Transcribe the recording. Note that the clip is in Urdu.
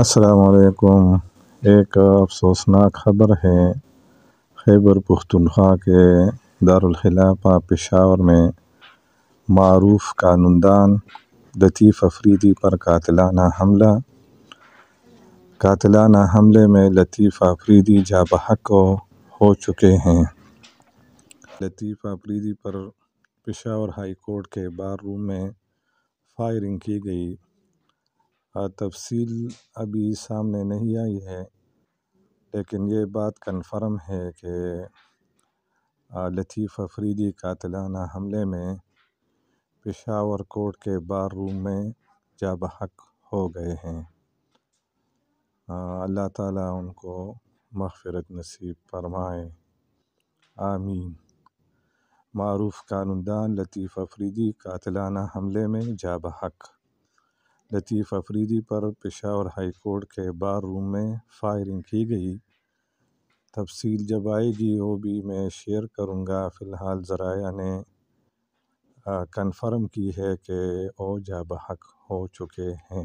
السلام علیکم ایک افسوسناک خبر ہے خیبر پختونخوا کے دارالخلافہ پشاور میں معروف قانوندان لطیف افریدی پر قاتلانہ حملہ قاتلانہ حملے میں لطیف افریدی جاں بحق ہو چکے ہیں لطیف افریدی پر پشاور ہائی کورٹ کے بار روم میں فائرنگ کی گئی تفصیل ابھی سامنے نہیں آئی ہے لیکن یہ بات کنفرم ہے کہ لطیف افریدی قاتلانہ حملے میں پشاور کوٹ کے بار روم میں جاں بحق ہو گئے ہیں اللہ تعالیٰ ان کو مغفرت نصیب فرمائے آمین معروف قانون دان افریدی قاتلانہ حملے میں جاں بحق لطیف افریدی پر پشاور ہائی کورٹ کے بار روم میں فائرنگ کی گئی تفصیل جب آئے گی وہ بھی میں شیئر کروں گا فی الحال ذرائع نے کنفرم کی ہے کہ او جاں بحق ہو چکے ہیں